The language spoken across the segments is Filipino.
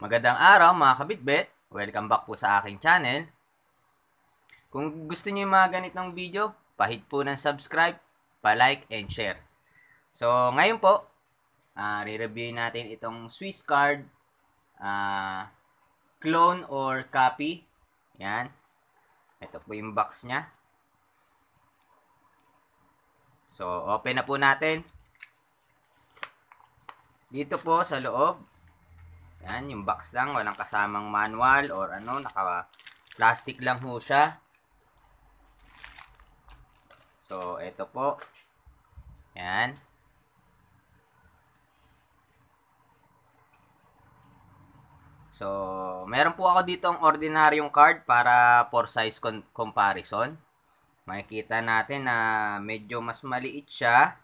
Magandang araw mga kabitbit. Welcome back po sa aking channel. Kung gusto niyo yung mga ganitong video, pahit po ng subscribe, pa-like and share. So, ngayon po, uh, re-review natin itong Swiss card uh, clone or copy. Yan. Ito po yung box niya. So, open na po natin. Dito po sa loob, yan, yung box lang, walang kasamang manual or ano, naka plastic lang ho siya. So, ito po. Yan. So, meron po ako dito ang ordinaryong card para for size comparison. Makikita natin na medyo mas maliit siya.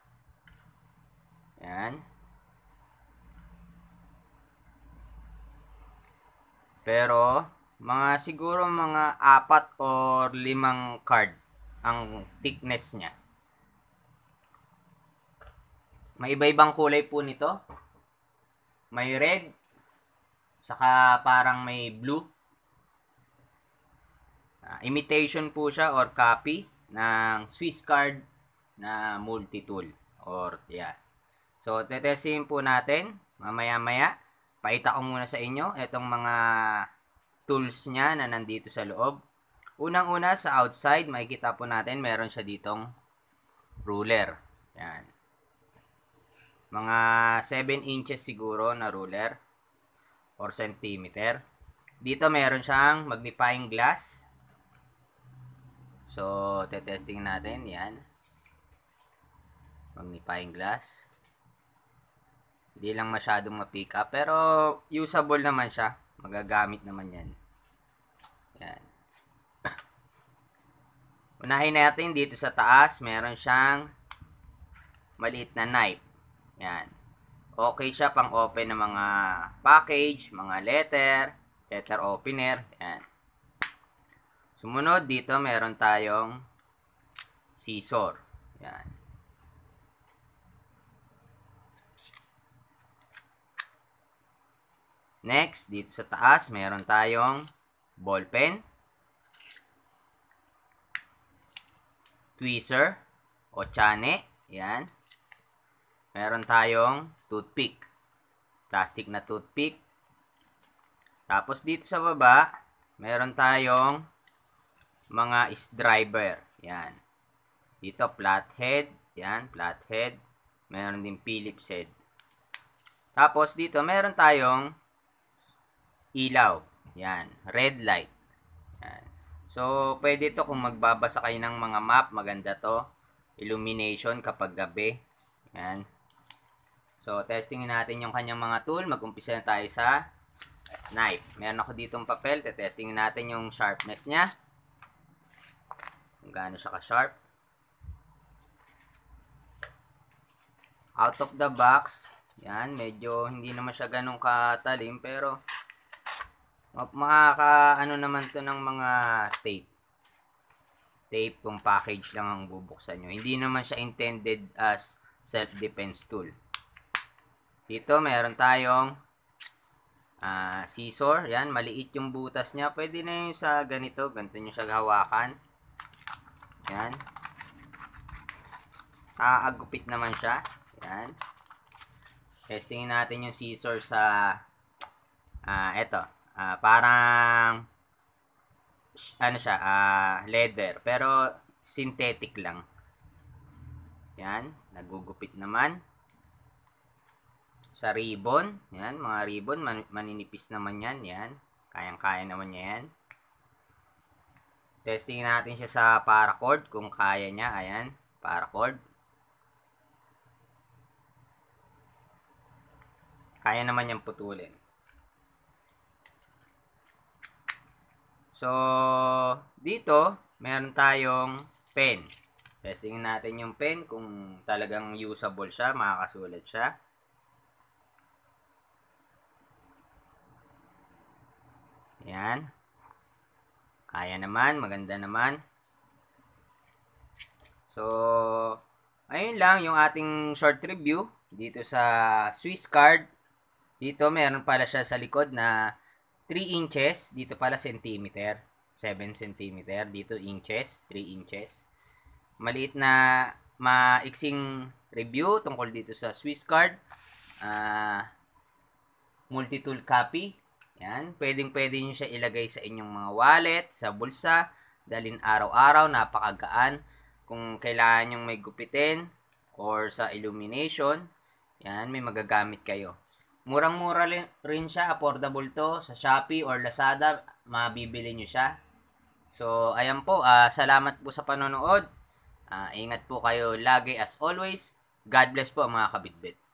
Yan. Pero, mga siguro mga apat or limang card ang thickness niya. May iba-ibang kulay po nito. May red, saka parang may blue. Uh, imitation po siya or copy ng Swiss card na multi-tool or yeah. So, tetesin po natin mamaya-maya. Paita ko muna sa inyo itong mga tools niya na nandito sa loob. Unang-una sa outside, makikita po natin meron siya ditong ruler. Yan. Mga 7 inches siguro na ruler or centimeter. Dito meron siyang magnifying glass. So, te-testing natin. Yan. Magnifying glass. Hindi lang masyadong mapika. Pero, usable naman siya. Magagamit naman yan. Yan. Unahin natin dito sa taas. Meron siyang maliit na knife. Yan. Okay siya pang open ng mga package, mga letter, letter opener. Yan. Sumunod dito, meron tayong scissor. Yan. Next, dito sa taas, meron tayong ball pen, tweezer, o chane, yan. Meron tayong toothpick, plastic na toothpick. Tapos dito sa baba, meron tayong mga is-driver, yan. Dito, flathead, yan, flathead. Meron din Phillips head. Tapos dito, meron tayong ilaw. Yan, red light. Yan. So, pwede to kung magbabasa kayo ng mga map, maganda to. Illumination kapag gabi. Yan. So, testingin natin yung kanyang mga tool. Mag-umpisa na tayo sa knife. Meron ako ditong papel. Tetestingin natin yung sharpness niya. Kung gaano siya ka-sharp. Out of the box. Yan, medyo hindi naman siya ganun katalim pero makaka ano naman to ng mga tape tape kung package lang ang bubuksan nyo hindi naman siya intended as self defense tool dito meron tayong uh, scissor yan maliit yung butas niya pwede na yung sa ganito ganito nyo siya hawakan yan aagupit naman siya yan testingin natin yung scissor sa uh, eto uh, parang ano siya, uh, leather, pero synthetic lang. Yan, nagugupit naman. Sa ribbon, yan, mga ribbon, man, maninipis naman yan, yan. Kayang-kaya naman niya yan. Testing natin siya sa paracord, kung kaya niya, ayan, paracord. Kaya naman niyang putulin. So, dito, meron tayong pen. Testing natin yung pen kung talagang usable siya, makakasulat siya. Yan. Kaya naman, maganda naman. So, ayun lang yung ating short review dito sa Swiss card. Dito meron pala siya sa likod na 3 inches, dito pala centimeter. 7 centimeter, dito inches, 3 inches. Maliit na maiksing review tungkol dito sa Swiss card. Uh, multi-tool copy. Yan. Pwedeng-pwede nyo siya ilagay sa inyong mga wallet, sa bulsa. Dalin araw-araw, napakagaan. Kung kailangan nyong may gupitin or sa illumination, yan, may magagamit kayo. Murang-mura rin siya, affordable to. Sa Shopee or Lazada, mabibili niyo siya. So, ayan po. Uh, salamat po sa panonood. Uh, ingat po kayo lagi as always. God bless po mga kabitbit.